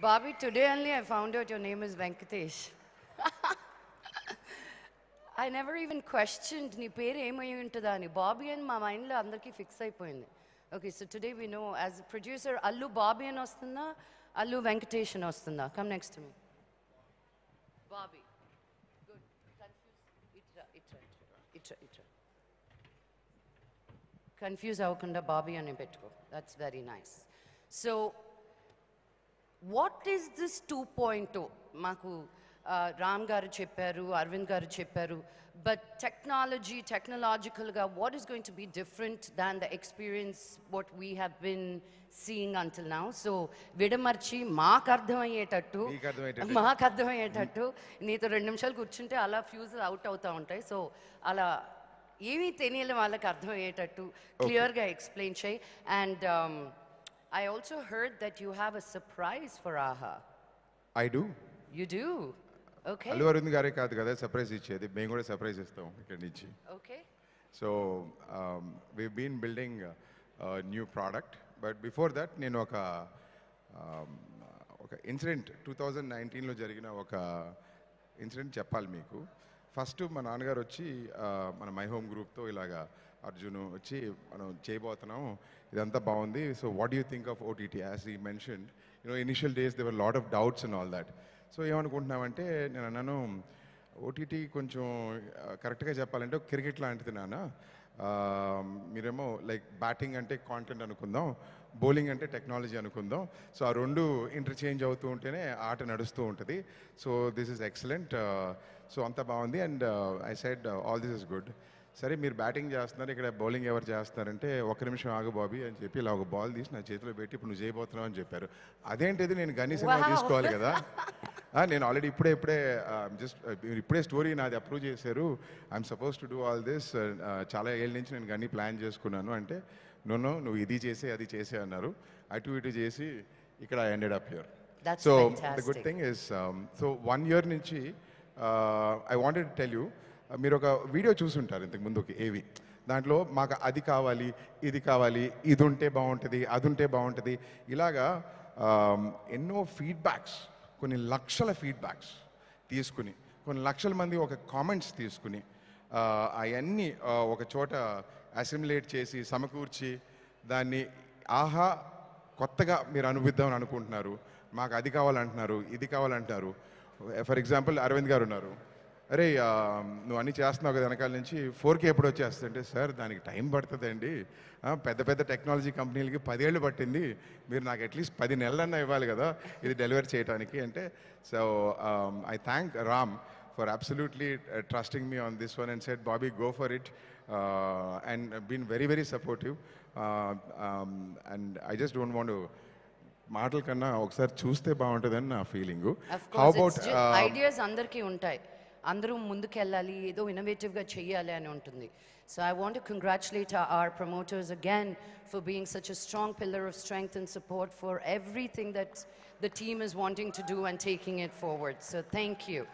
Bobby, today only I found out your name is Venkatesh. I never even questioned ni pere emayuntadani. Bobby and my mind la andarki fix aipoyindi. Okay, so today we know as a producer, Allu Bobby and Ostana, Allu Venkatesh and Ostana. Come next to me. Bobby. Good. Confused. Itra, itra, itra. Itra, itra. Confuse Aukunda Bobby and That's very nice. So, what is this two point మాకు రామ్ గారు చెప్పారు అరవింద్ గారు చెప్పారు but technology టెక్నాలజికల్గా what is going to be different than the experience what we have been seeing until now so విడమర్చి మాకు అర్థమయ్యేటట్టు మాకు అర్థమయ్యేటట్టు నీతో రెండు నిమిషాలు కూర్చుంటే అలా ఫ్యూజ్ అవుట్ అవుతూ ఉంటాయి సో అలా ఏమీ తెలియని వాళ్ళకి అర్థమయ్యేటట్టు క్లియర్గా ఎక్స్ప్లెయిన్ చేయి and I also heard that you have a surprise for Aha. I do. You do? Okay. Hello, Arun Gare Kad Gada, surprise each other. Being a surprise is though. Okay. So, um, we've been building a, new product, but before that, Ninoka. Um, incident 2019 lo jarigina oka incident chapal meeku first మా నాన్నగారు వచ్చి మన my home గ్రూప్తో ఇలాగా అర్జున్ వచ్చి మనం చేయబోతున్నాము ఇదంతా బాగుంది so what you think of OTT as he mentioned you know initial days there were lot of doubts and all that so ఏమనుకుంటున్నామంటే నేను అన్నాను ఓటీటీ కొంచెం కరెక్ట్గా చెప్పాలంటే క్రికెట్ లాంటిది నాన్న మీరేమో లైక్ బ్యాటింగ్ అంటే కాంటెంట్ అనుకుందాం బౌలింగ్ అంటే టెక్నాలజీ అనుకుందాం సో ఆ రెండు ఇంటర్చేంజ్ అవుతూ ఉంటేనే ఆట నడుస్తూ ఉంటుంది so this is excellent so అంతా బాగుంది and I said all this is good సరే మీరు బ్యాటింగ్ చేస్తున్నారు ఇక్కడ బౌలింగ్ ఎవరు చేస్తారంటే ఒక నిమిషం ఆగు బాబీ అని చెప్పి ఇలా ఒక బాల్ తీసి నా చేతిలో పెట్టి ఇప్పుడు నువ్వు చేయబోతున్నావు అని చెప్పారు అదేంటిది నేను గనీ సినిమా తీసుకోవాలి కదా నేను ఆల్రెడీ ఇప్పుడే ఇప్పుడే జస్ట్ ఇప్పుడే స్టోరీ నాది అప్రూవ్ చేశారు I'm suppose to do all this చాలా ఏళ్ళ నుంచి నేను గనీ ప్లాన్ చేసుకున్నాను అంటే నన్ను నువ్వు ఇది చేసి అది చేసే అన్నారు అటు ఇటు చేసి ఇక్కడ ended up your so the good thing is so one year నుంచి ఐ వాంటెడ్ టెల్ యూ మీరు ఒక వీడియో చూసుంటారు ఇంతకు ముందుకి ఏవి దాంట్లో మాకు అది కావాలి ఇది కావాలి ఇది ఉంటే బాగుంటుంది అది ఉంటే బాగుంటుంది ఇలాగా ఎన్నో ఫీడ్బ్యాక్స్ కొన్ని లక్షల ఫీడ్బ్యాక్స్ తీసుకుని కొన్ని లక్షల మంది ఒక కామెంట్స్ తీసుకుని అవన్నీ ఒక చోట అసిమిలేట్ చేసి సమకూర్చి దాన్ని ఆహా కొత్తగా మీరు అనుభవిద్దామని అనుకుంటున్నారు మాకు అది కావాలంటున్నారు ఇది కావాలంటున్నారు ఫర్ ఎగ్జాంపుల్ అరవింద్ గారు ఉన్నారు అరే నువ్వు అన్నీ చేస్తున్నావు కదా వెనకాల నుంచి ఫోర్ కే ఎప్పుడు వచ్చేస్తుంటే సార్ దానికి టైం పడుతుందండి పెద్ద పెద్ద టెక్నాలజీ కంపెనీలకి పదేళ్ళు పట్టింది మీరు నాకు అట్లీస్ట్ పది నెలలన్నా ఇవ్వాలి కదా ఇది డెలివరీ చేయడానికి అంటే so I thank Ram for absolutely trusting me on this one and set Bobby go for it and been very very supportive and I just don't want మాటల కన్నా ఒకసారి చూస్తే బాగుంటుందని నా ఫీలింగ్ హౌ అబౌట్ ఐడియాస్ అందరికీ ఉంటాయి అందరూ ముందుకెళ్ళాలి ఏదో ఇన్నోవేటివ్గా చెయ్యాలి అని ఉంటుంది So I want to congratulate our, promoters again for being such a strong pillar of strength and support for everything that the team is wanting to do and taking it forward. So thank you.